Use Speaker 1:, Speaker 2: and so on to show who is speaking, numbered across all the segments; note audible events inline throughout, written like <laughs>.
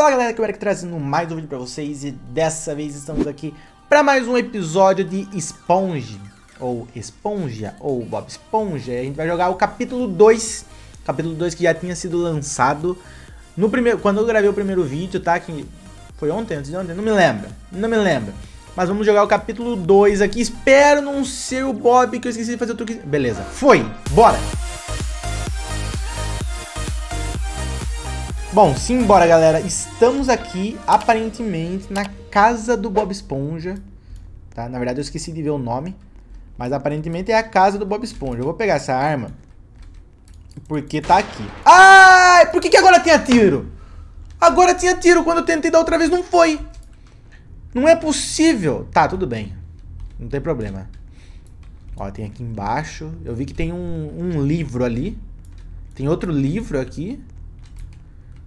Speaker 1: Fala galera, que eu era aqui trazendo mais um vídeo pra vocês e dessa vez estamos aqui para mais um episódio de Sponge ou Esponja, ou Bob Esponja. A gente vai jogar o capítulo 2, capítulo 2 que já tinha sido lançado no primeiro, quando eu gravei o primeiro vídeo, tá? Que foi ontem, antes de ontem, não me lembro, não me lembro. Mas vamos jogar o capítulo 2 aqui, espero não ser o Bob que eu esqueci de fazer o truque. Beleza, foi, bora! Bom, simbora, galera. Estamos aqui, aparentemente, na casa do Bob Esponja. Tá? Na verdade, eu esqueci de ver o nome. Mas, aparentemente, é a casa do Bob Esponja. Eu vou pegar essa arma. Porque tá aqui. Ai, ah, por que, que agora tinha tiro? Agora tinha tiro. Quando eu tentei da outra vez, não foi. Não é possível. Tá, tudo bem. Não tem problema. Ó, tem aqui embaixo. Eu vi que tem um, um livro ali. Tem outro livro aqui.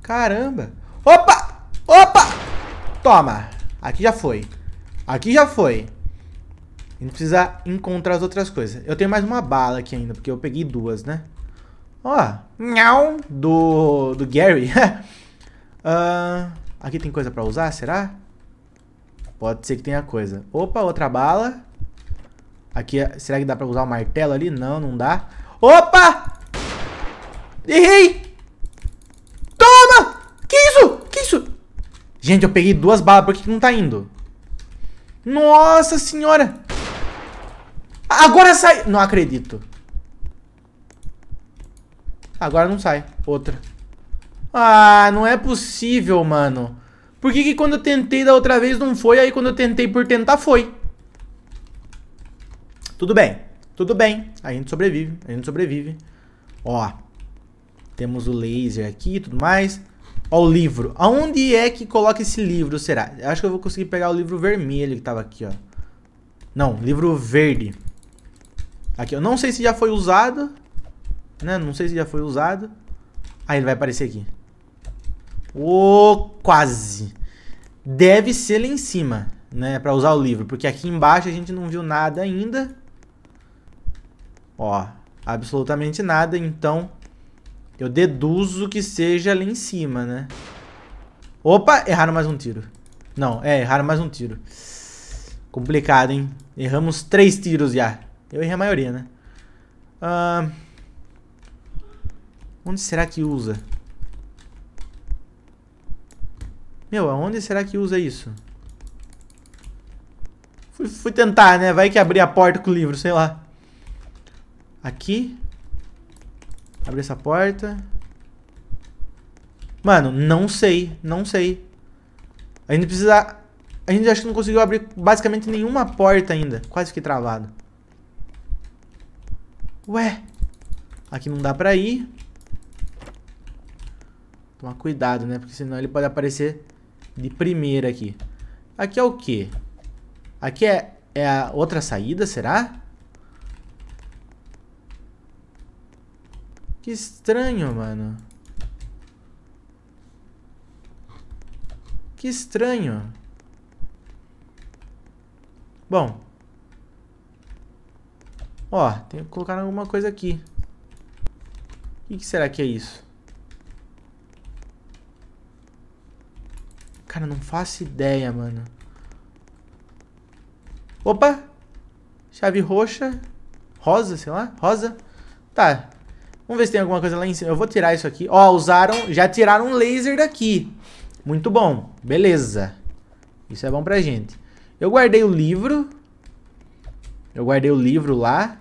Speaker 1: Caramba. Opa! Opa! Toma. Aqui já foi. Aqui já foi. A gente precisa encontrar as outras coisas. Eu tenho mais uma bala aqui ainda, porque eu peguei duas, né? Ó. Nhão. Do, do Gary. uh, <laughs> aqui tem coisa pra usar, será? Pode ser que tenha coisa. Opa, outra bala. Aqui, será que dá pra usar o martelo ali? Não, não dá. Opa! Errei! Que isso? Que isso? Gente, eu peguei duas balas. Por que, que não tá indo? Nossa senhora! Agora sai! Não acredito. Agora não sai. Outra. Ah, não é possível, mano. Por que, que quando eu tentei da outra vez não foi, aí quando eu tentei por tentar foi? Tudo bem. Tudo bem. A gente sobrevive. A gente sobrevive. Ó. Temos o laser aqui e tudo mais. Ó, o livro. Aonde é que coloca esse livro, será? Eu acho que eu vou conseguir pegar o livro vermelho que tava aqui, ó. Não, livro verde. Aqui, eu não sei se já foi usado. Né? Não sei se já foi usado. Ah, ele vai aparecer aqui. Ô, oh, quase. Deve ser lá em cima, né? Pra usar o livro. Porque aqui embaixo a gente não viu nada ainda. Ó, absolutamente nada. Então, eu deduzo que seja ali em cima, né? Opa, erraram mais um tiro. Não, é, erraram mais um tiro. Complicado, hein? Erramos três tiros já. Eu errei a maioria, né? Ah, onde será que usa? Meu, aonde será que usa isso? Fui, fui tentar, né? Vai que abrir a porta com o livro, sei lá. Aqui? Abre essa porta. Mano, não sei. Não sei. A gente precisa... A gente acho que não conseguiu abrir basicamente nenhuma porta ainda. Quase que travado. Ué. Aqui não dá pra ir. Tomar cuidado, né? Porque senão ele pode aparecer de primeira aqui. Aqui é o quê? Aqui é, é a outra saída, será? Que estranho, mano. Que estranho. Bom. Ó, tem que colocar alguma coisa aqui. O que, que será que é isso? Cara, não faço ideia, mano. Opa! Chave roxa. Rosa, sei lá. Rosa. Tá. Vamos ver se tem alguma coisa lá em cima. Eu vou tirar isso aqui. Ó, usaram... Já tiraram um laser daqui. Muito bom. Beleza. Isso é bom pra gente. Eu guardei o livro. Eu guardei o livro lá.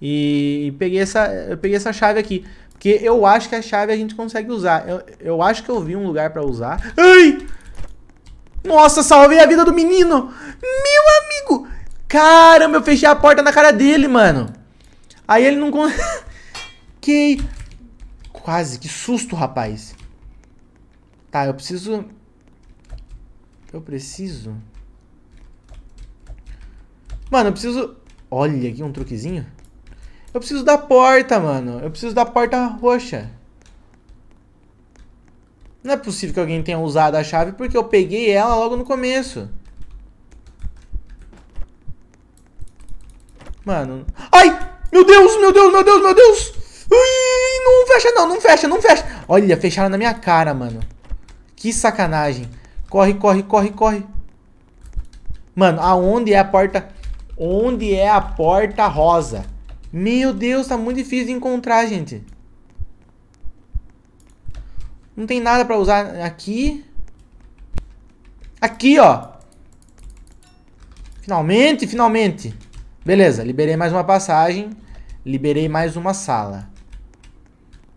Speaker 1: E peguei essa, eu peguei essa chave aqui. Porque eu acho que a chave a gente consegue usar. Eu, eu acho que eu vi um lugar pra usar. Ai! Nossa, salvei a vida do menino! Meu amigo! Caramba, eu fechei a porta na cara dele, mano. Aí ele não... <laughs> ok. Quase, que susto, rapaz. Tá, eu preciso... Eu preciso... Mano, eu preciso... Olha, aqui um truquezinho. Eu preciso da porta, mano. Eu preciso da porta roxa. Não é possível que alguém tenha usado a chave porque eu peguei ela logo no começo. Mano. Ai! Meu Deus, meu Deus, meu Deus, meu Deus! Não fecha não, não fecha, não fecha. Olha, fecharam na minha cara, mano. Que sacanagem. Corre, corre, corre, corre. Mano, aonde é a porta... Onde é a porta rosa? Meu Deus, tá muito difícil de encontrar, gente. Não tem nada pra usar aqui. Aqui, ó. Finalmente, finalmente. Beleza, liberei mais uma passagem. Liberei mais uma sala.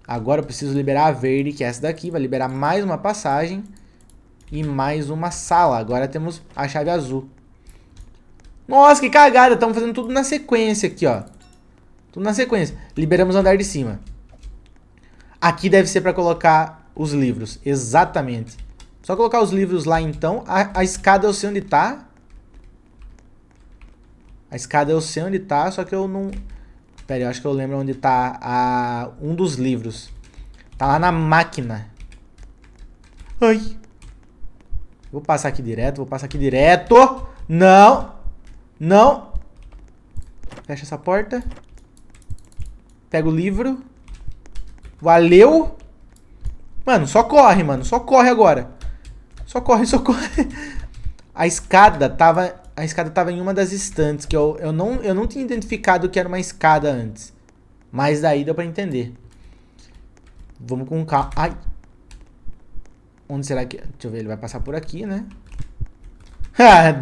Speaker 1: Agora eu preciso liberar a verde, que é essa daqui. Vai liberar mais uma passagem e mais uma sala. Agora temos a chave azul. Nossa, que cagada. Estamos fazendo tudo na sequência aqui, ó. Tudo na sequência. Liberamos o andar de cima. Aqui deve ser para colocar os livros. Exatamente. Só colocar os livros lá, então. A, a escada eu sei onde tá. A escada eu sei onde tá, só que eu não... Pera, eu acho que eu lembro onde tá a, um dos livros. Tá lá na máquina. Ai. Vou passar aqui direto, vou passar aqui direto. Não. Não. Fecha essa porta. Pega o livro. Valeu. Mano, só corre, mano. Só corre agora. Só corre, só corre. <laughs> A escada tava a escada estava em uma das estantes, que eu, eu, não, eu não tinha identificado que era uma escada antes. Mas daí deu pra entender. Vamos com calma. Ai! Onde será que... Deixa eu ver, ele vai passar por aqui, né? <laughs>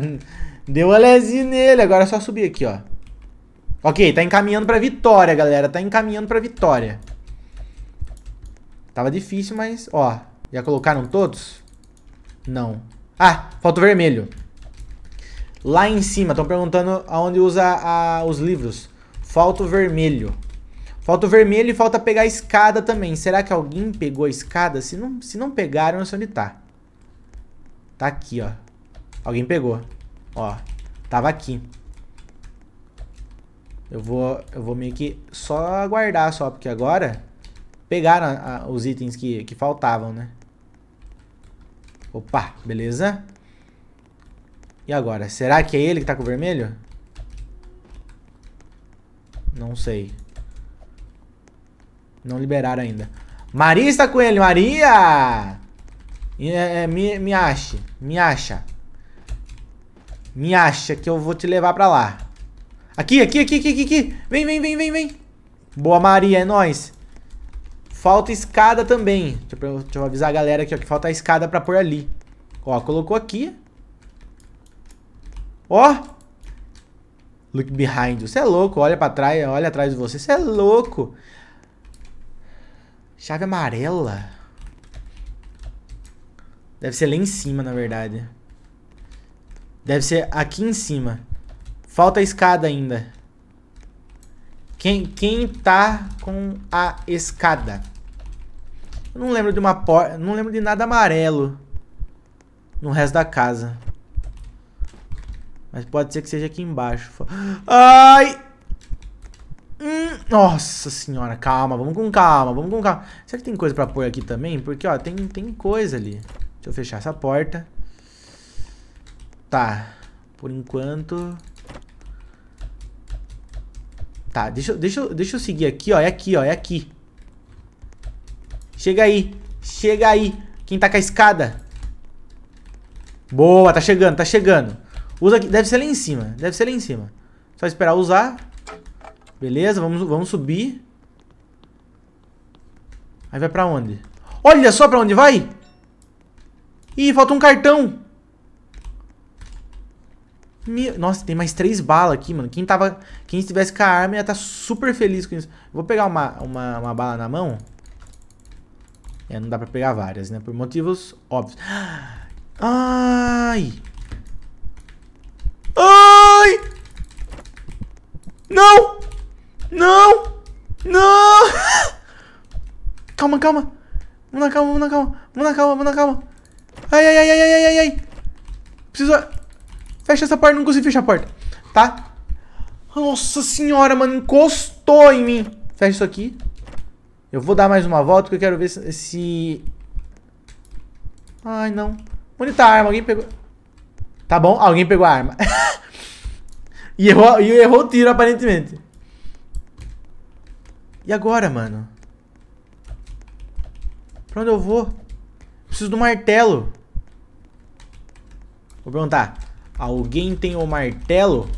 Speaker 1: deu a nele, agora é só subir aqui, ó. Ok, tá encaminhando pra vitória, galera. Tá encaminhando pra vitória. Tava difícil, mas... Ó, já colocaram todos? Não. Ah, falta o vermelho. Lá em cima, estão perguntando aonde usa a, os livros. Falta o vermelho. Falta o vermelho e falta pegar a escada também. Será que alguém pegou a escada? Se não, se não pegaram, eu sei onde tá. Tá aqui, ó. Alguém pegou. Ó, tava aqui. Eu vou, eu vou meio que só aguardar só, porque agora pegaram a, a, os itens que, que faltavam, né? Opa, beleza? E agora? Será que é ele que tá com o vermelho? Não sei. Não liberaram ainda. Maria está com ele, Maria! É, é, me, me ache, me acha. Me acha que eu vou te levar pra lá. Aqui, aqui, aqui, aqui, aqui. Vem, vem, vem, vem, vem. Boa, Maria, é nóis. Falta escada também. Deixa eu, deixa eu avisar a galera aqui, ó, que falta a escada pra pôr ali. Ó, colocou aqui. Ó. Look behind. Você é louco. Olha pra trás. Olha atrás de você. Você é louco. Chave amarela. Deve ser lá em cima, na verdade. Deve ser aqui em cima. Falta a escada ainda. Quem, quem tá com a escada? Eu não lembro de uma porta... Não lembro de nada amarelo. No resto da casa. Mas pode ser que seja aqui embaixo. Ai! Hum, nossa senhora, calma, vamos com calma, vamos com calma. Será que tem coisa pra pôr aqui também? Porque, ó, tem, tem coisa ali. Deixa eu fechar essa porta. Tá, por enquanto... Tá, deixa, deixa, deixa eu seguir aqui, ó, é aqui, ó, é aqui. Chega aí, chega aí. Quem tá com a escada? Boa, tá chegando, tá chegando. Usa aqui. Deve ser lá em cima. Deve ser lá em cima. Só esperar usar. Beleza, vamos, vamos subir. Aí vai pra onde? Olha só pra onde vai! Ih, falta um cartão! Meu... Nossa, tem mais três balas aqui, mano. Quem, tava... Quem estivesse com a arma ia estar tá super feliz com isso. Vou pegar uma, uma, uma bala na mão. É, não dá pra pegar várias, né? Por motivos óbvios. <gasps> Ai! Não! Não! Não! Calma, calma. Vamos na calma, vamos na calma. Vamos na calma, vamos na calma. Ai, ai, ai, ai, ai, ai, ai. Preciso... Fecha essa porta. Não consigo fechar a porta. Tá? Nossa senhora, mano. Encostou em mim. Fecha isso aqui. Eu vou dar mais uma volta porque eu quero ver se... se... Ai, não. Onde tá a arma? Alguém pegou... Tá bom, alguém pegou a arma. <laughs> E errou, e errou o tiro, aparentemente. E agora, mano? Pra onde eu vou? Preciso do martelo. Vou perguntar. Alguém tem o martelo?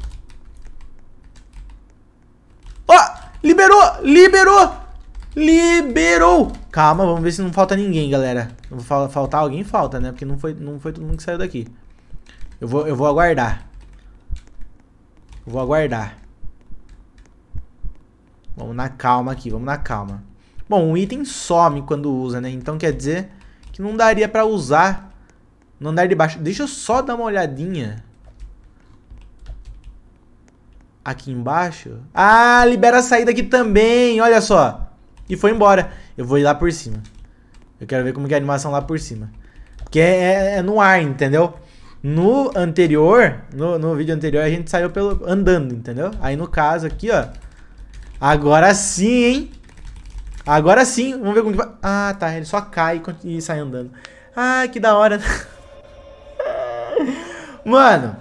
Speaker 1: Ó! Oh, liberou! Liberou! Liberou! Calma, vamos ver se não falta ninguém, galera. Não faltar alguém falta, né? Porque não foi, não foi todo mundo que saiu daqui. Eu vou, eu vou aguardar. Vou aguardar. Vamos na calma aqui, vamos na calma. Bom, um item some quando usa, né? Então quer dizer que não daria pra usar no andar de baixo. Deixa eu só dar uma olhadinha. Aqui embaixo. Ah, libera a saída aqui também, olha só. E foi embora. Eu vou ir lá por cima. Eu quero ver como é a animação lá por cima. Porque é, é, é no ar, entendeu? No anterior, no, no vídeo anterior, a gente saiu pelo andando, entendeu? Aí no caso aqui, ó. Agora sim, hein? Agora sim, vamos ver como que vai. Ah, tá, ele só cai e sai andando. Ah, que da hora. <laughs> Mano,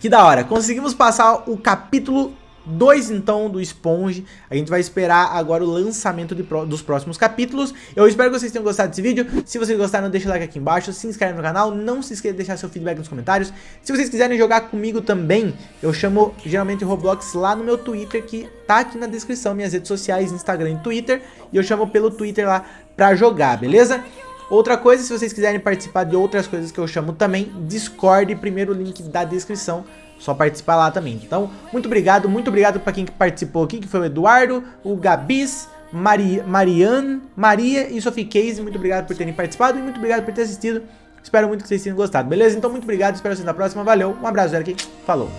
Speaker 1: que da hora. Conseguimos passar o capítulo 2 então do Sponge A gente vai esperar agora o lançamento pro... dos próximos capítulos. Eu espero que vocês tenham gostado desse vídeo. Se vocês gostaram, deixa o like aqui embaixo, se inscreve no canal, não se esqueça de deixar seu feedback nos comentários. Se vocês quiserem jogar comigo também, eu chamo geralmente Roblox lá no meu Twitter, que tá aqui na descrição, minhas redes sociais, Instagram e Twitter, e eu chamo pelo Twitter lá pra jogar, beleza? Outra coisa, se vocês quiserem participar de outras coisas que eu chamo também, Discord, primeiro link da descrição só participar lá também. Então, muito obrigado, muito obrigado para quem participou aqui, que foi o Eduardo, o Gabis, Mari, Marianne, Maria e Sophie Case. Muito obrigado por terem participado e muito obrigado por ter assistido. Espero muito que vocês tenham gostado, beleza? Então, muito obrigado, espero vocês na próxima. Valeu, um abraço, galera, aqui. Falou!